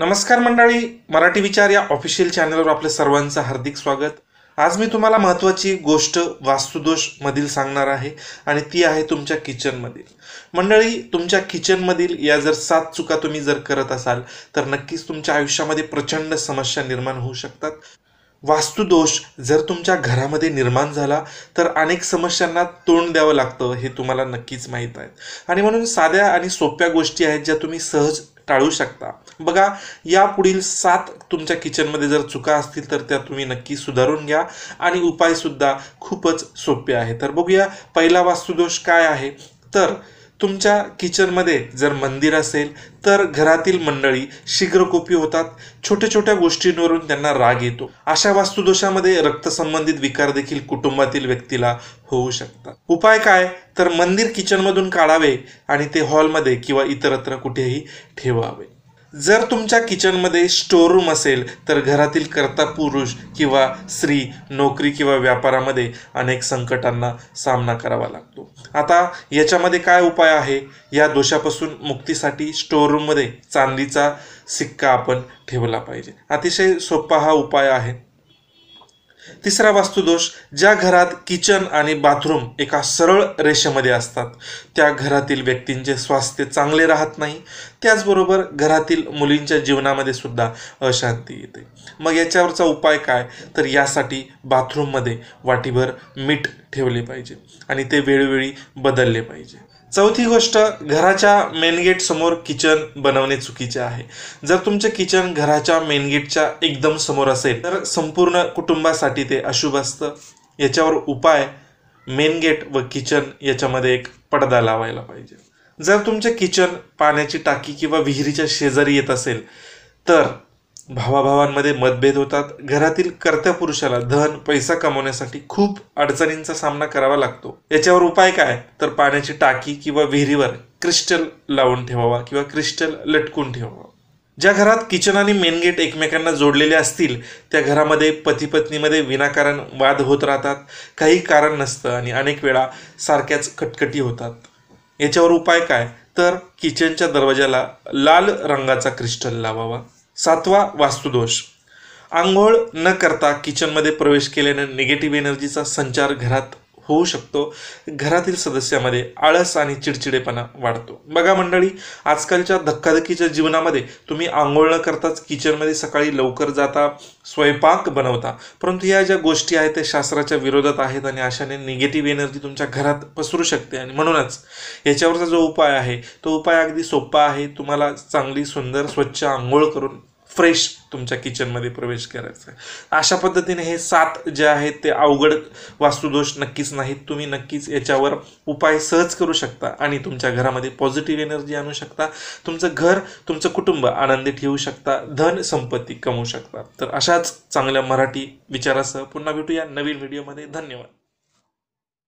नमस्कार मंडळी मराठी विचार या ऑफिशियल चॅनलवर आपलं सर्वांचं हार्दिक स्वागत आज मी तुम्हाला महत्त्वाची गोष्ट वास्तुदोष मधील सांगणार आहे आणि ती आहे तुमच्या किचनमधील मंडळी तुमच्या किचनमधील या जर सात चुका तुम्ही जर करत असाल तर नक्कीच तुमच्या आयुष्यामध्ये प्रचंड समस्या निर्माण होऊ शकतात वास्तुदोष जर तुमच्या घरामध्ये निर्माण झाला तर अनेक समस्यांना तोंड द्यावं लागतं हे तुम्हाला नक्कीच माहीत आहे आणि म्हणून साध्या आणि सोप्या गोष्टी आहेत ज्या तुम्ही सहज टाळू शकता बघा यापुढील सात तुमच्या किचनमध्ये जर चुका असतील तर त्या तुम्ही नक्की सुधारून घ्या आणि उपायसुद्धा खूपच सोपे आहे तर बघूया पहिला वास्तुदोष काय आहे तर तुमच्या किचनमध्ये जर मंदिर असेल तर घरातील मंडळी शीघ्रकोपी होतात छोट्या छोट्या गोष्टींवरून त्यांना राग येतो अशा वास्तुदोषामध्ये रक्तसंबंधित विकार देखील कुटुंबातील व्यक्तीला होऊ शकतात उपाय काय तर मंदिर किचनमधून काढावे आणि ते हॉलमध्ये किंवा इतरत्र कुठेही ठेवावे जर तुमच्या किचनमध्ये रूम असेल तर घरातील कर्ता पुरुष किंवा स्त्री नोकरी किंवा व्यापारामध्ये अनेक संकटांना सामना करावा लागतो आता याच्यामध्ये काय उपाय आहे या दोषापासून मुक्तीसाठी रूममध्ये चांदीचा सिक्का आपण ठेवला पाहिजे अतिशय सोपा हा उपाय आहे तिसरा वास्तुदोष ज्या घरात किचन आणि बाथरूम एका सरळ रेषेमध्ये असतात त्या घरातील व्यक्तींचे स्वास्थ्य चांगले राहत नाही त्याचबरोबर घरातील मुलींच्या जीवनामध्ये सुद्धा अशांती येते मग याच्यावरचा उपाय काय तर यासाठी बाथरूममध्ये वाटीभर मीठ ठेवले पाहिजे आणि ते वेळोवेळी बदलले पाहिजे चौथी गोष्ट घराच्या मेनगेट समोर किचन बनवणे चुकीचे आहे जर तुमचे किचन घराच्या मेनगेटच्या एकदम समोर असेल तर संपूर्ण कुटुंबासाठी ते अशुभ असतं याच्यावर उपाय मेन गेट व किचन याच्यामध्ये एक पडदा लावायला पाहिजे जर तुमचे किचन पाण्याची टाकी किंवा विहिरीच्या शेजारी येत असेल तर भावाभावांमध्ये मतभेद होतात घरातील कर्त्या पुरुषाला धन पैसा कमवण्यासाठी खूप अडचणींचा सामना करावा लागतो याच्यावर उपाय काय तर पाण्याची टाकी किंवा विहिरीवर क्रिस्टल लावून ठेवावा किंवा क्रिस्टल लटकून ठेवावा ज्या घरात किचन आणि मेन गेट एकमेकांना जोडलेले असतील त्या घरामध्ये पती पत्नीमध्ये विनाकारण वाद होत राहतात काही कारण नसतं आणि अनेक वेळा सारख्याच कटकटी होतात याच्यावर उपाय काय तर किचनच्या दरवाजाला लाल रंगाचा क्रिस्टल लावावा सातवा वास्तुदोष आंघोळ न करता किचनमध्ये प्रवेश केल्याने निगेटिव्ह एनर्जीचा संचार घरात होऊ शकतो घरातील सदस्यामध्ये आळस आणि चिडचिडेपणा वाढतो बघा मंडळी आजकालच्या धक्काधक्कीच्या जीवनामध्ये तुम्ही आंघोळ न करताच किचनमध्ये सकाळी लवकर जाता स्वयंपाक बनवता परंतु या ज्या गोष्टी आहेत त्या शास्त्राच्या विरोधात आहेत आणि अशाने निगेटिव्ह एनर्जी तुमच्या घरात पसरू शकते आणि म्हणूनच याच्यावरचा जो उपाय आहे तो उपाय अगदी सोपा आहे तुम्हाला चांगली सुंदर स्वच्छ आंघोळ करून फ्रेश तुमच्या किचनमध्ये प्रवेश करायचा आहे अशा पद्धतीने हे सात जे आहेत ते अवघड वास्तुदोष नक्कीच नाहीत तुम्ही नक्कीच याच्यावर उपाय सहज करू शकता आणि तुमच्या घरामध्ये पॉझिटिव्ह एनर्जी आणू शकता तुमचं घर तुमचं कुटुंब आनंदी ठेवू शकता धन संपत्ती कमवू शकता तर अशाच चांगल्या मराठी विचारासह पुन्हा भेटूया नवीन व्हिडिओमध्ये धन्यवाद